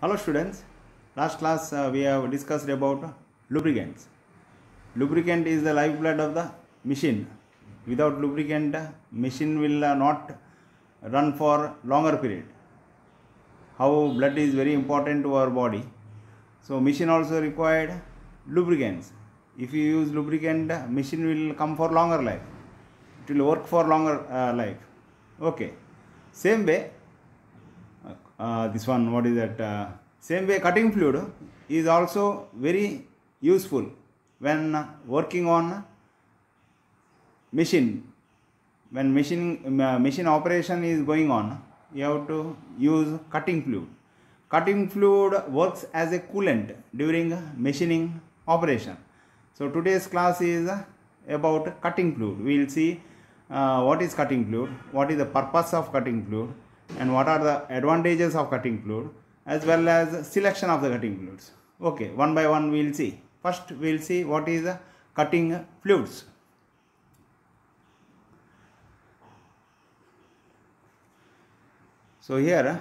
Hello students, last class uh, we have discussed about lubricants. Lubricant is the lifeblood of the machine. Without lubricant, machine will uh, not run for longer period. How blood is very important to our body. So machine also required lubricants. If you use lubricant, machine will come for longer life. It will work for longer uh, life. Okay. Same way, uh, this one what is that uh, same way cutting fluid is also very useful when working on machine when machine uh, machine operation is going on you have to use cutting fluid cutting fluid works as a coolant during machining operation so today's class is about cutting fluid we will see uh, what is cutting fluid what is the purpose of cutting fluid and what are the advantages of cutting fluid as well as selection of the cutting fluids. Okay, one by one we will see. First we will see what is the cutting fluids. So here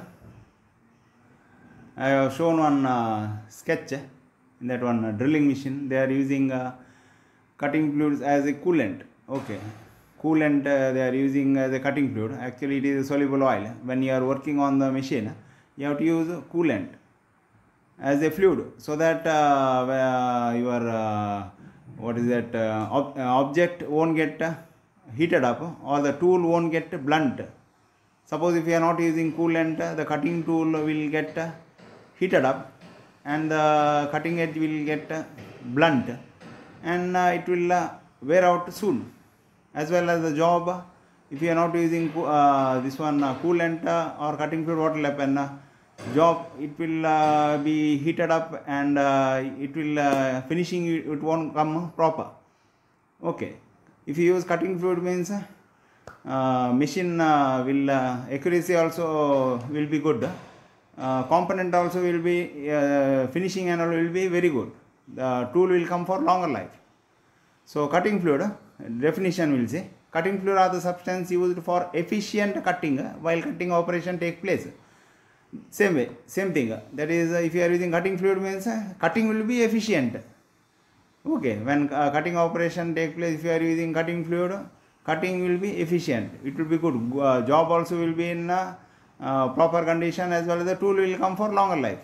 I have shown one uh, sketch in uh, that one uh, drilling machine they are using uh, cutting fluids as a coolant. Okay, coolant uh, they are using as a cutting fluid actually it is a soluble oil when you are working on the machine you have to use coolant as a fluid so that uh, your uh, what is that ob object won't get heated up or the tool won't get blunt suppose if you are not using coolant the cutting tool will get heated up and the cutting edge will get blunt and it will wear out soon as well as the job if you are not using uh, this one uh, coolant uh, or cutting fluid what will happen uh, job it will uh, be heated up and uh, it will finishing it won't come proper okay if you use cutting fluid means machine will accuracy also will be good component also will be finishing and all will be very good the tool will come for longer life so cutting fluid uh, definition will say cutting fluid are the substance used for efficient cutting uh, while cutting operation take place. Same way, same thing. Uh, that is, if you are using cutting fluid means cutting will be efficient. Okay, when cutting operation take place, if you are using cutting fluid, cutting will be efficient. It will be good. job also will be in proper condition as well as the tool will come for longer life.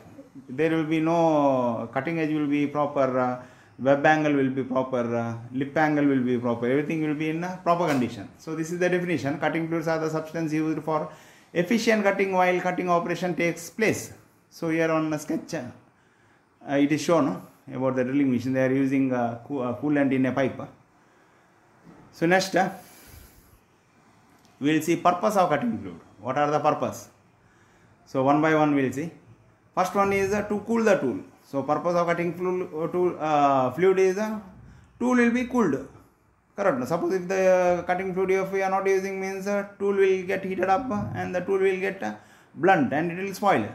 There will be no cutting edge will be proper web angle will be proper, uh, lip angle will be proper, everything will be in proper condition. So this is the definition. Cutting tools are the substance used for efficient cutting while cutting operation takes place. So here on the sketch, uh, uh it is shown about the drilling machine. They are using a uh, uh, coolant in a pipe. So next, uh, we will see purpose of cutting fluid. What are the purpose? So one by one we will see. First one is to cool the tool. So purpose of cutting fluid, tool, uh, fluid is the uh, tool will be cooled. Correct. Suppose if the uh, cutting fluid if we are not using means uh, tool will get heated up and the tool will get uh, blunt and it will spoil.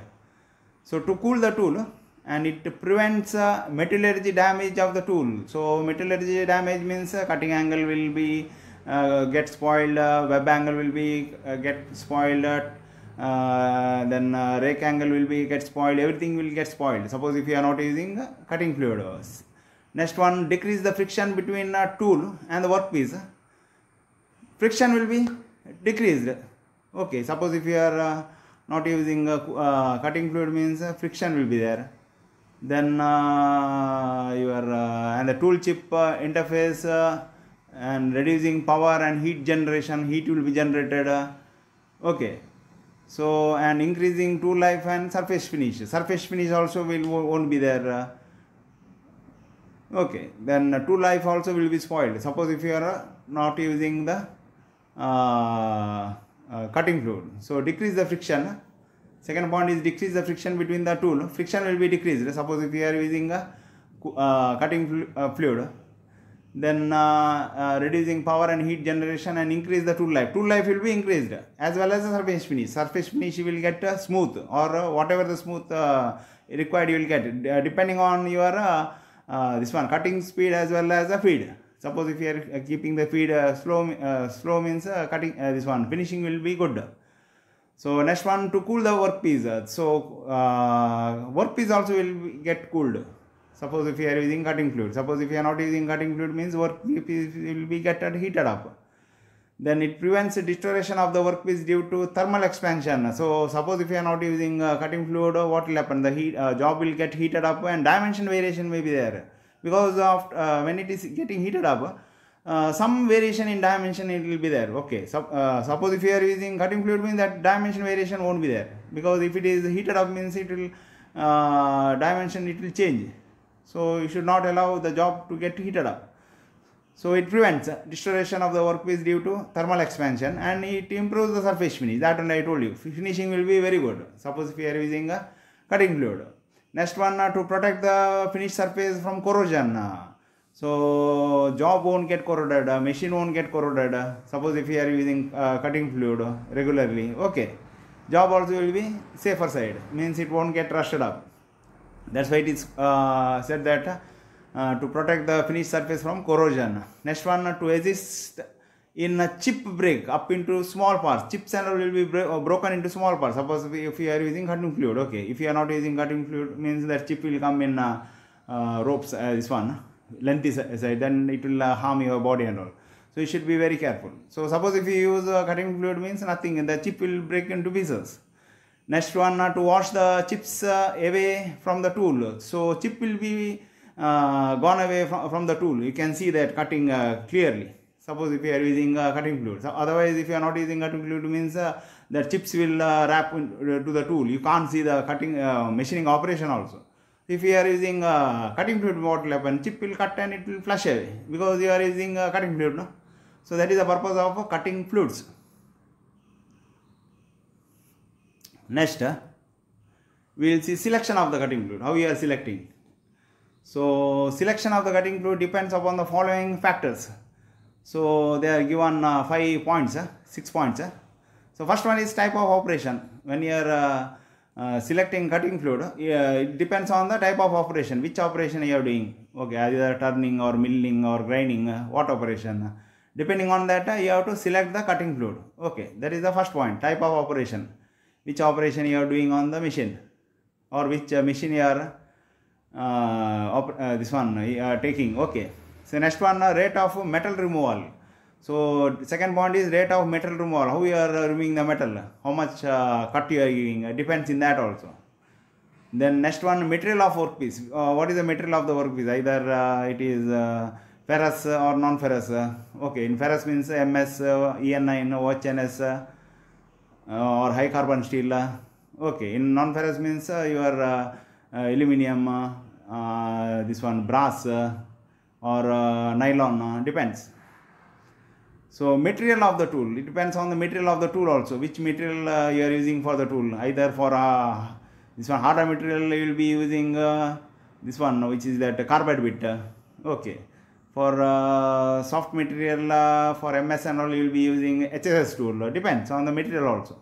So to cool the tool and it prevents metallurgy damage of the tool. So metallurgy damage means cutting angle will be uh, get spoiled, uh, web angle will be uh, get spoiled, uh, then uh, rake angle will be get spoiled everything will get spoiled suppose if you are not using uh, cutting fluid next one decrease the friction between uh, tool and the workpiece friction will be decreased okay suppose if you are uh, not using cutting fluid means friction will be there then your and the tool chip interface and reducing power and heat generation heat will be generated okay so, and increasing tool life and surface finish. Surface finish also will won't be there. Uh, okay, then uh, tool life also will be spoiled. Suppose if you are uh, not using the uh, uh, cutting fluid. So, decrease the friction. Second point is decrease the friction between the tool. Friction will be decreased. Suppose if you are using a uh, cutting fluid then uh, uh, reducing power and heat generation and increase the tool life. Tool life will be increased as well as the surface finish. Surface finish will get uh, smooth or uh, whatever the smooth required you will get depending on your this one cutting speed as well as the feed suppose if you are keeping the feed uh, slow uh, slow means uh, cutting this one finishing will be good so next one to cool the workpiece so workpiece also will get cooled Suppose if you are using cutting fluid. Suppose if you are not using cutting fluid means workpiece will be get heated up. Then it prevents deterioration of the workpiece due to thermal expansion. So suppose if you are not using uh, cutting fluid, what will happen? The heat, uh, job will get heated up and dimension variation may be there. Because of uh, when it is getting heated up, uh, some variation in dimension it will be there okay so, uh, suppose if you are using cutting fluid means that dimension variation won't be there because if it is heated up means it will uh, dimension it will change so you should not allow the job to get heated up. So it prevents distortion of the workpiece due to thermal expansion and it improves the surface finish. That one I told you. Finishing will be very good. Suppose if you are using a cutting fluid. Next one uh, to protect the finished surface from corrosion. Uh, so job won't get corroded, uh, machine won't get corroded. Suppose if you are using uh, cutting fluid regularly. Okay. Job also will be safer side. Means it won't get rusted up. That's why it is uh, said that uh, to protect the finished surface from corrosion. Next one uh, to exist in a chip break up into small parts. Chip center will be uh, broken into small parts. Suppose if you are using cutting fluid, okay. If you are not using cutting fluid, means that chip will come in uh, uh, ropes, uh, this one, lengthy side, then it will uh, harm your body and all. So you should be very careful. So suppose if you use cutting fluid means nothing, the chip will break into pieces next one to wash the chips uh, away from the tool so chip will be uh, gone away from, from the tool you can see that cutting uh, clearly suppose if you are using uh, cutting fluid so otherwise if you are not using cutting fluid means uh, the chips will uh, wrap in, uh, to the tool you can't see the cutting machining operation also if you are using cutting fluid what will happen chip will cut and it will flush away because you are using cutting fluid no? so that is the purpose of cutting fluids Next, uh, we will see selection of the cutting fluid, how we are selecting. So, selection of the cutting fluid depends upon the following factors. So, they are given uh, 5 points, uh, 6 points. Uh. So, first one is type of operation. When you are uh, uh, selecting cutting fluid, it depends on the type of operation, which operation you are doing. Okay, either turning or milling or grinding, what operation. Depending on that, you have to select the cutting fluid. Okay, that is the first point, type of operation which operation you are doing on the machine or which uh, machine you are uh, uh, this one You are taking okay so next one uh, rate of metal removal so second point is rate of metal removal how you are removing the metal how much cut you are giving depends in that also then next one material of workpiece uh, what is the material of the workpiece either uh, it is uh, ferrous or non ferrous okay in ferrous means ms en9 hns or high carbon steel uh, okay in non-ferrous means uh, your uh, aluminium this one brass or nylon depends so material of the tool, it depends on the material of the tool also, which material uh, you are using for the tool. Either for uh, this one harder material you will be using uh, this one which is that carbide bit. Okay for uh, soft material uh, for MS and all you will be using HSS tool uh, depends on the material also.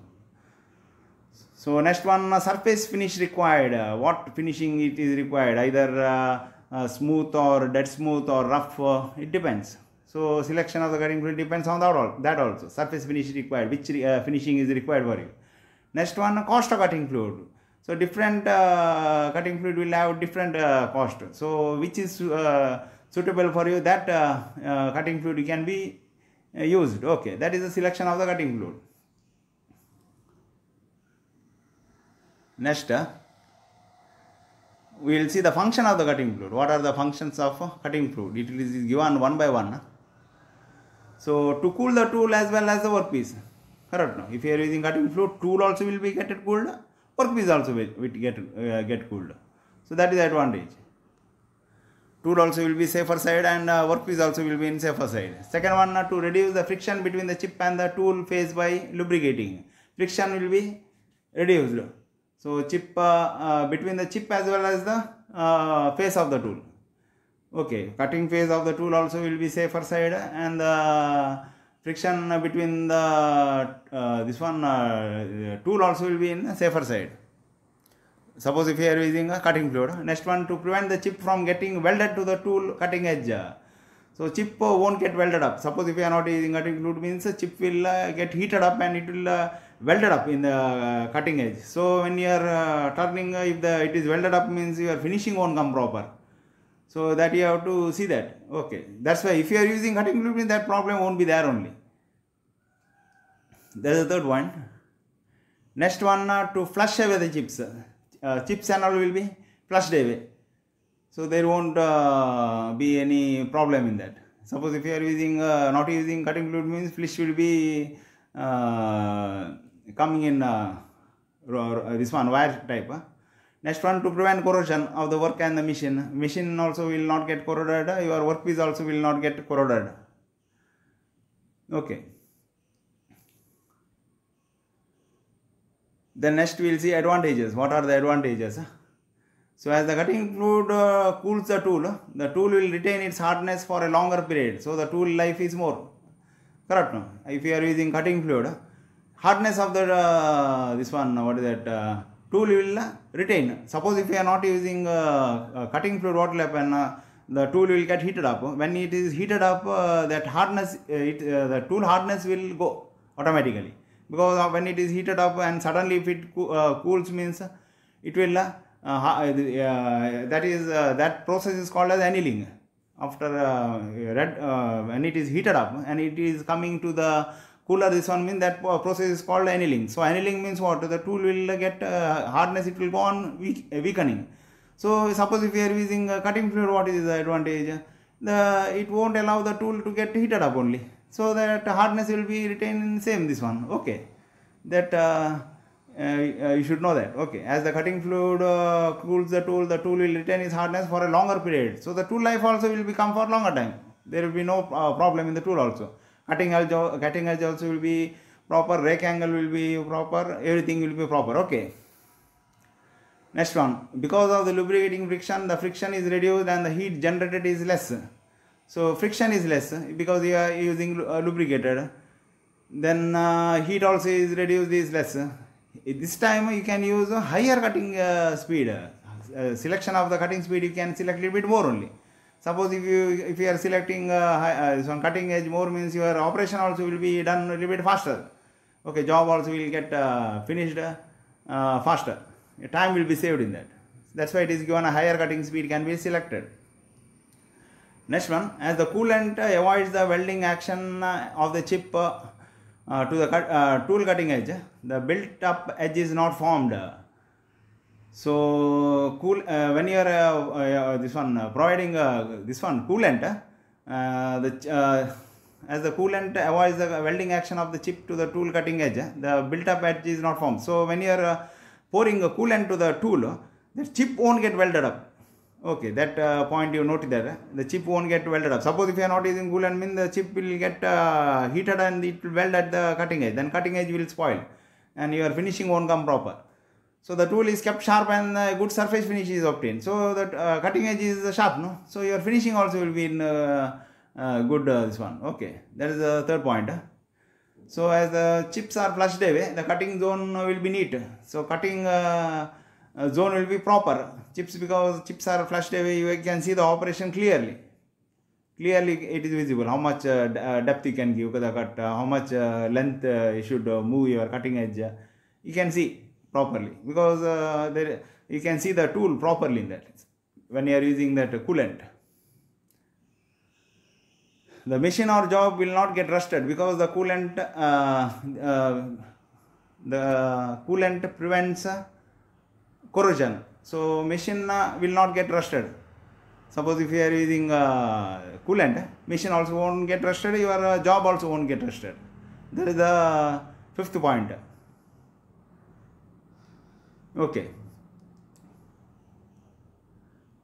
So next one uh, surface finish required uh, what finishing it is required either uh, smooth or dead smooth or rough it depends. So selection of the cutting tool depends on that, that also surface finish required which finishing is required for you. Next one cost of cutting fluid. So different cutting fluid will have different cost. So which is suitable for you that uh, uh, cutting fluid can be uh, used. Okay, that is the selection of the cutting fluid. Next, we will see the function of the cutting fluid. What are the functions of cutting fluid? It is given one by one. So, to cool the tool as well as the workpiece. Correct If you are using cutting fluid, tool also will be get cooled, workpiece also will, will get, uh, get cooled. So, that is the advantage tool also will be safer side and uh, workpiece also will be in safer side. Second one, uh, to reduce the friction between the chip and the tool face by lubricating. Friction will be reduced. So chip uh, uh between the chip as well as the uh, face of the tool. Okay, cutting face of the tool also will be safer side and the uh, friction between the this one tool also will be in safer side suppose if you are using a cutting fluid next one to prevent the chip from getting welded to the tool cutting edge so chip won't get welded up suppose if you are not using cutting fluid means the chip will uh, get heated up and it will uh, welded up in the uh, cutting edge so when you are turning if the it is welded up means your finishing won't come proper so that you have to see that okay that's why if you are using cutting fluid that problem won't be there only that is the third one next one to flush away the chips uh, chip channel will be flushed away. So there won't uh, be any problem in that. Suppose if you are using uh, not using cutting fluid means flush will be coming in this one wire type. Huh? Next one to prevent corrosion of the work and the machine. Machine also will not get corroded. Your workpiece also will not get corroded. Okay. Then next we will see advantages. What are the advantages? So as the cutting fluid uh, cools the tool, the tool will retain its hardness for a longer period. So the tool life is more. Correct? No? If you are using cutting fluid, hardness of the uh, this one, uh, what is that, uh, tool will uh, retain. Suppose if you are not using uh, cutting fluid, what will happen? the tool will get heated up. When it is heated up, that hardness, it, the tool hardness will go automatically because when it is heated up and suddenly if it co uh, cools means uh, it will uh, uh, uh, that is uh, that process is called as annealing after red when it is heated up and it is coming to the cooler this one means that process is called annealing so annealing means what the tool will get hardness it will go on weak, weakening so suppose if we are using cutting fluid what is the advantage the it won't allow the tool to get heated up only so that hardness will be retained in same this one okay that uh, uh, you should know that okay as the cutting fluid uh, cools the tool the tool will retain its hardness for a longer period so the tool life also will become for longer time there will be no uh, problem in the tool also cutting edge cutting edge also will be proper rake angle will be proper everything will be proper okay next one because of the lubricating friction the friction is reduced and the heat generated is less so friction is less eh, because you are using uh, lubricated. Then uh, heat also is reduced is less. Eh, this time you can use higher cutting uh, speed. selection of the cutting speed you can select a little bit more only. Suppose if you if you are selecting uh, on cutting edge more means your operation also will be done a little bit faster. Okay, job also will get finished faster. Your time will be saved in that. That's why it is given a higher cutting speed can be selected. Next one, as the coolant avoids the welding action uh, of the chip uh, uh, to the cut, tool cutting edge, the built up edge is not formed. So cool when you are this one providing this one coolant, the as the coolant avoids the welding action of the chip to the tool cutting edge, the built up edge is not formed. So when you are pouring a coolant to the tool, the chip won't get welded up. Okay, that uh, point you noted there. Eh? The chip won't get welded up. Suppose if you are not using coolant, mean the chip will get uh, heated and it will weld at the cutting edge. Then cutting edge will spoil and your finishing won't come proper. So the tool is kept sharp and uh, good surface finish is obtained. So that uh, cutting edge is sharp, no? So your finishing also will be in uh, uh, good uh, this one. Okay, that is the third point. Eh? So as the chips are flushed away, the cutting zone will be neat. So cutting zone will be proper chips because chips are flushed away you can see the operation clearly clearly it is visible how much uh, uh depth you can give the cut uh, how much uh, length uh, you should uh, move your cutting edge you can see properly because there, you can see the tool properly in that when you are using that coolant the machine or job will not get rusted because the coolant the coolant prevents corrosion so machine will not get rusted. Suppose if you are using uh, coolant, machine also won't get rusted, your uh, job also won't get rusted. That is the fifth point. Okay.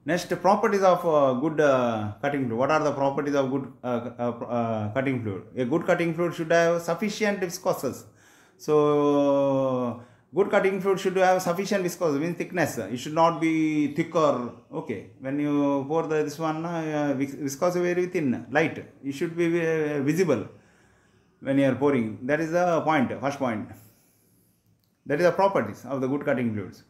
Next, properties of uh, good uh, cutting fluid. What are the properties of good uh, uh, uh cutting fluid? A good cutting fluid should have sufficient viscosity. So, good cutting fluid should have sufficient viscosity, means thickness. It should not be thicker. Okay, when you pour the, this one, uh, viscosity very thin, light. It should be uh, visible when you are pouring. That is the point, first point. That is the properties of the good cutting fluids.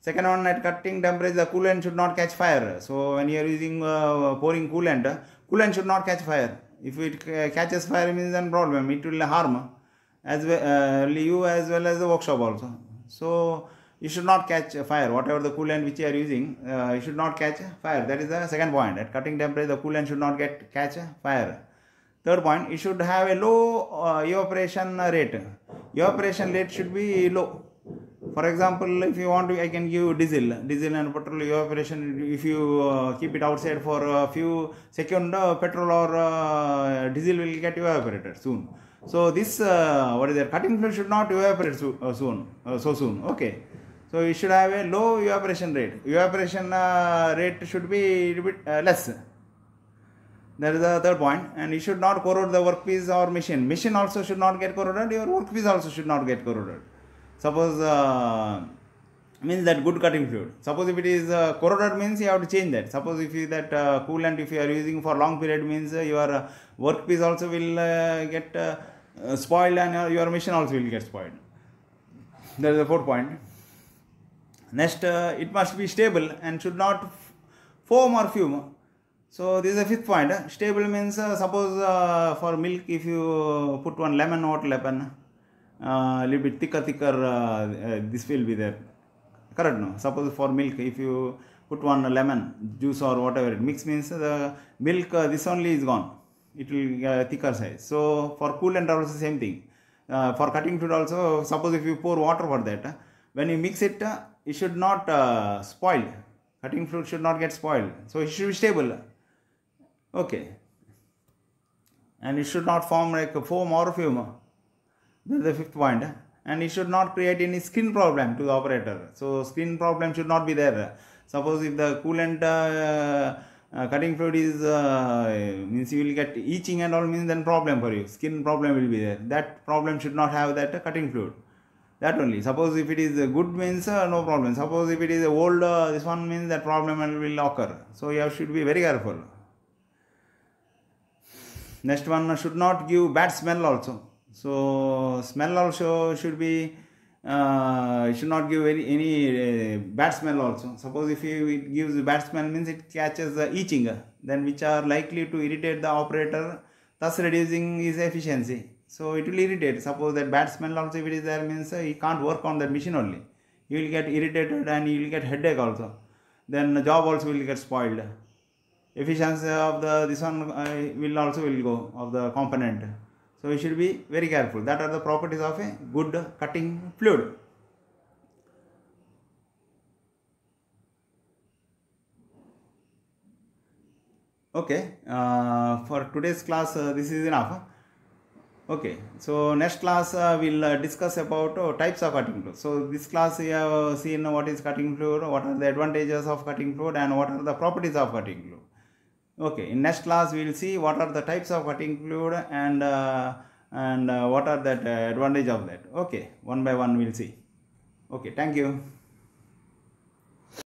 Second one, at cutting temperature, the coolant should not catch fire. So when you are using uh, pouring coolant, coolant should not catch fire. If it catches fire, means then problem. It will harm as well, uh, you as well as the workshop also. So you should not catch fire. Whatever the coolant which you are using, uh, you should not catch fire. That is the second point. At cutting temperature, the coolant should not get catch fire. Third point, it should have a low uh, evaporation rate. Evaporation rate should be low. For example, if you want, to, I can give diesel, diesel and petrol evaporation. If you uh, keep it outside for a few seconds, uh, petrol or uh, diesel will get evaporated soon. So this uh, what is that cutting fluid should not evaporate so, uh, soon uh, so soon okay. So you should have a low evaporation rate. Evaporation uh, rate should be a bit uh, less. That is the third point and you should not corrode the workpiece or machine. Machine also should not get corroded. Your workpiece also should not get corroded. Suppose uh, means that good cutting fluid. Suppose if it is uh, corroded means you have to change that. Suppose if you that uh, coolant if you are using for long period means uh, your workpiece also will get uh, spoiled and uh, your mission also will get spoiled. That is the fourth point. Next, uh, it must be stable and should not foam or fume. So this is the fifth point. Stable means uh, suppose uh, for milk if you put one lemon or lemon, uh, a little bit thicker thicker this will be there. Correct no? Suppose for milk if you put one lemon juice or whatever it mix means the milk this only is gone it will uh, thicker size. So for coolant also same thing. Uh, for cutting fluid also suppose if you pour water for that, uh, when you mix it, uh, it should not uh, spoil. Cutting fluid should not get spoiled. So it should be stable. Okay. And it should not form like a foam or fume. This the fifth point. And it should not create any skin problem to the operator. So skin problem should not be there. Suppose if the coolant uh, uh, cutting fluid is uh, means you will get itching and all means then problem for you skin problem will be there that problem should not have that uh, cutting fluid that only suppose if it is a good means uh, no problem suppose if it is old uh, this one means that problem will occur so you should be very careful next one should not give bad smell also so smell also should be uh, should not give any, any uh, bad smell also. Suppose if you, it gives bad smell means it catches the itching then which are likely to irritate the operator thus reducing his efficiency. So it will irritate. Suppose that bad smell also if it is there means uh, he can't work on that machine only. You will get irritated and you will get headache also. Then the job also will get spoiled. Efficiency of the this one uh, will also will go of the component. So we should be very careful. That are the properties of a good cutting fluid. Okay, uh, for today's class uh, this is enough. Okay, so next class uh, we'll uh, discuss about uh, types of cutting fluid. So this class we have seen what is cutting fluid, what are the advantages of cutting fluid and what are the properties of cutting fluid okay in next class we will see what are the types of what include and uh, and uh, what are that uh, advantage of that okay one by one we'll see okay thank you